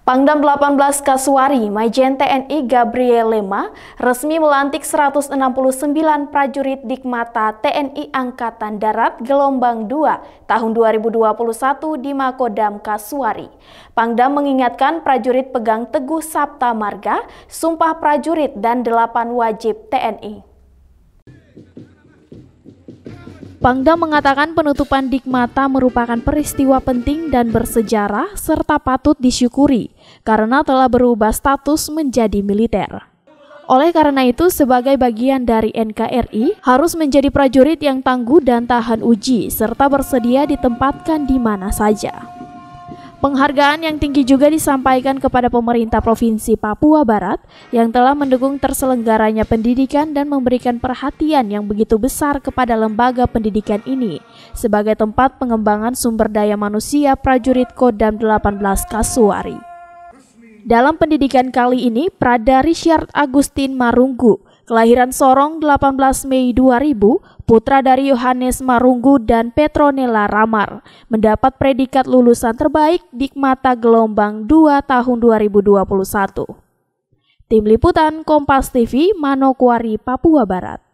Pangdam 18 Kasuari, Majen TNI Gabriel Lema resmi melantik 169 prajurit Dikmata TNI Angkatan Darat Gelombang 2 tahun 2021 di Makodam Kasuari. Pangdam mengingatkan prajurit pegang teguh Sabta Marga, Sumpah Prajurit dan 8 wajib TNI. Pangdam mengatakan penutupan Dikmata merupakan peristiwa penting dan bersejarah serta patut disyukuri karena telah berubah status menjadi militer. Oleh karena itu, sebagai bagian dari NKRI, harus menjadi prajurit yang tangguh dan tahan uji, serta bersedia ditempatkan di mana saja. Penghargaan yang tinggi juga disampaikan kepada pemerintah Provinsi Papua Barat yang telah mendukung terselenggaranya pendidikan dan memberikan perhatian yang begitu besar kepada lembaga pendidikan ini sebagai tempat pengembangan sumber daya manusia prajurit Kodam 18 Kasuari. Dalam pendidikan kali ini, Prada Richard Agustin Marunggu Kelahiran Sorong 18 Mei 2000, putra dari Yohanes Marunggu dan Petronella Ramar, mendapat predikat lulusan terbaik di mata Gelombang 2 tahun 2021. Tim Liputan Kompas TV Manokwari, Papua Barat.